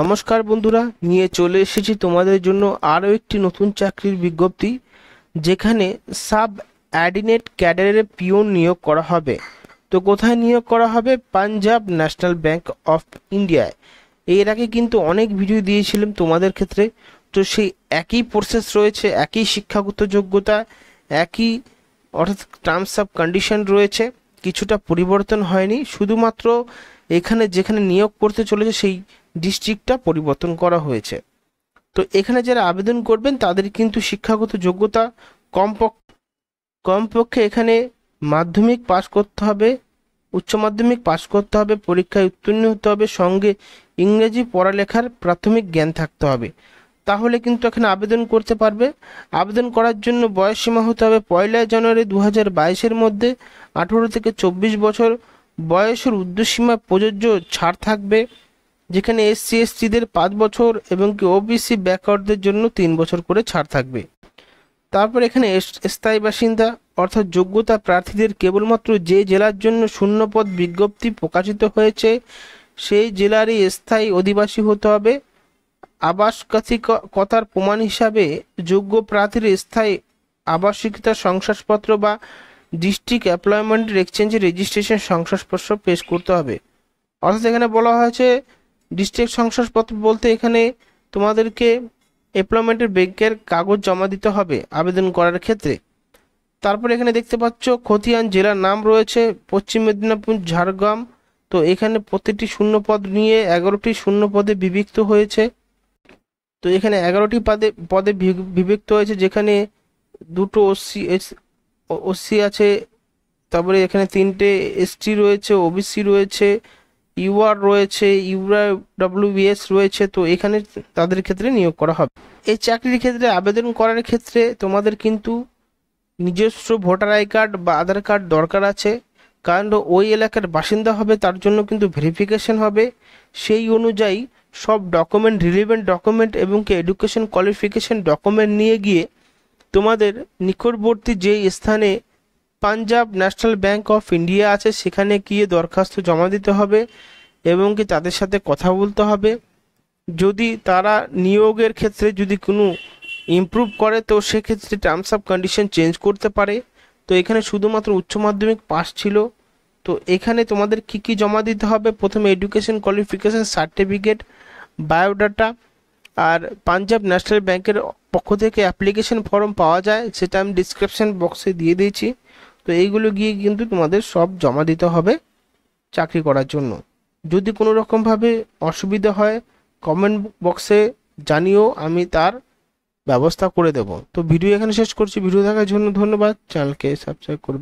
নমস্কার বন্ধুরা নিয়ে চলে এসেছি তোমাদের জন্য আরও একটি নতুন চাকরির বিজ্ঞপ্তি যেখানে সাব অ্যাডিনেট ক্যাডারের পিওন নিয়োগ করা হবে তো কোথায় নিয়োগ করা হবে পাঞ্জাব ন্যাশনাল ব্যাংক অফ ইন্ডিয়ায় এর আগে কিন্তু অনেক ভিডিও দিয়েছিলাম তোমাদের ক্ষেত্রে তো সেই একই প্রসেস রয়েছে একই শিক্ষাগত যোগ্যতা একই অর্থাৎ টার্মস অফ কন্ডিশন রয়েছে কিছুটা পরিবর্তন হয়নি শুধুমাত্র এখানে যেখানে নিয়োগ করতে চলেছে সেই ডিস্ট্রিক্টটা পরিবর্তন করা হয়েছে তো এখানে যারা আবেদন করবেন তাদের কিন্তু শিক্ষাগত যোগ্যতা কমপক কমপক্ষে এখানে মাধ্যমিক পাশ করতে হবে উচ্চ মাধ্যমিক পাশ করতে হবে পরীক্ষায় উত্তীর্ণ হতে হবে সঙ্গে ইংরেজি পড়ালেখার প্রাথমিক জ্ঞান থাকতে হবে তাহলে কিন্তু এখানে আবেদন করতে পারবে আবেদন করার জন্য বয়স সীমা হতে হবে পয়লা জানুয়ারি দু হাজার বাইশের মধ্যে আঠেরো থেকে চব্বিশ বছর বয়সের ঊর্ধ্বসীমায় প্রযোজ্য ছাড় থাকবে যেখানে এসসি এসটিদের পাঁচ বছর এবং কি ওবিসি ব্যাকওয়ার্ডদের জন্য তিন বছর করে ছাড় থাকবে তারপর এখানে স্থায়ী বাসিন্দা অর্থাৎ যোগ্যতা প্রার্থীদের কেবলমাত্র যে জেলার জন্য শূন্যপদ বিজ্ঞপ্তি প্রকাশিত হয়েছে সেই জেলারই স্থায়ী অধিবাসী হতে হবে কথার প্রমাণ হিসাবে যোগ্য প্রার্থীর স্থায়ী আবাসিকতা শংসাপত্র বা ডিস্ট্রিক্ট অ্যাপ্লয়মেন্টের এক্সচেঞ্জে রেজিস্ট্রেশন শংসাপত্র পেশ করতে হবে অর্থাৎ এখানে বলা হয়েছে ডিস্ট্রিক্ট শংসাপত্র বলতে এখানে তোমাদেরকে এমপ্লয়মেন্টের ব্যাংকের কাগজ জমা দিতে হবে আবেদন করার ক্ষেত্রে তারপর এখানে দেখতে পাচ্ছ খতিয়ান জেলার নাম রয়েছে পশ্চিম মেদিনীপুর ঝাড়গ্রাম তো এখানে প্রতিটি শূন্য পদ নিয়ে এগারোটি শূন্য পদে বিভক্ত হয়েছে তো এখানে এগারোটি পদে পদে বিভক্ত হয়েছে যেখানে দুটো ওসি আছে তারপরে এখানে তিনটে এসটি রয়েছে ওবিসি রয়েছে ইউআর রয়েছে ইউরা ডব্লিউবিএস রয়েছে তো এখানে তাদের ক্ষেত্রে নিয়োগ করা হবে এই চাকরির ক্ষেত্রে আবেদন করার ক্ষেত্রে তোমাদের কিন্তু নিজস্ব ভোটার আই কার্ড বা আধার কার্ড দরকার আছে কারণ ওই এলাকার বাসিন্দা হবে তার জন্য কিন্তু ভেরিফিকেশন হবে সেই অনুযায়ী সব ডকুমেন্ট রিলিভেন্ট ডকুমেন্ট এবং কি এডুকেশন কোয়ালিফিকেশন ডকুমেন্ট নিয়ে গিয়ে তোমাদের নিকটবর্তী যে স্থানে Punjab national bank of India আছে সেখানে গিয়ে দরখাস্ত জমা দিতে হবে এবং কি তাদের সাথে কথা বলতে হবে যদি তারা নিয়োগের ক্ষেত্রে যদি কোনো ইমপ্রুভ করে তো সেক্ষেত্রে টার্মস অফ কন্ডিশন চেঞ্জ করতে পারে তো এখানে শুধুমাত্র উচ্চ মাধ্যমিক পাস ছিল তো এখানে তোমাদের কি কি জমা দিতে হবে প্রথমে এডুকেশন কোয়ালিফিকেশান সার্টিফিকেট বায়োডাটা আর পাঞ্জাব ন্যাশনাল ব্যাংকের পক্ষ থেকে অ্যাপ্লিকেশন ফর্ম পাওয়া যায় সেটা আমি ডিসক্রিপশান বক্সে দিয়ে দিয়েছি তো এইগুলো গিয়ে কিন্তু তোমাদের সব জমা দিতে হবে চাকরি করার জন্য যদি কোনো রকমভাবে অসুবিধা হয় কমেন্ট বক্সে জানিও আমি তার ব্যবস্থা করে দেব তো ভিডিও এখানে শেষ করছি ভিডিও দেখার জন্য ধন্যবাদ চ্যানেলকে সাবস্ক্রাইব করবে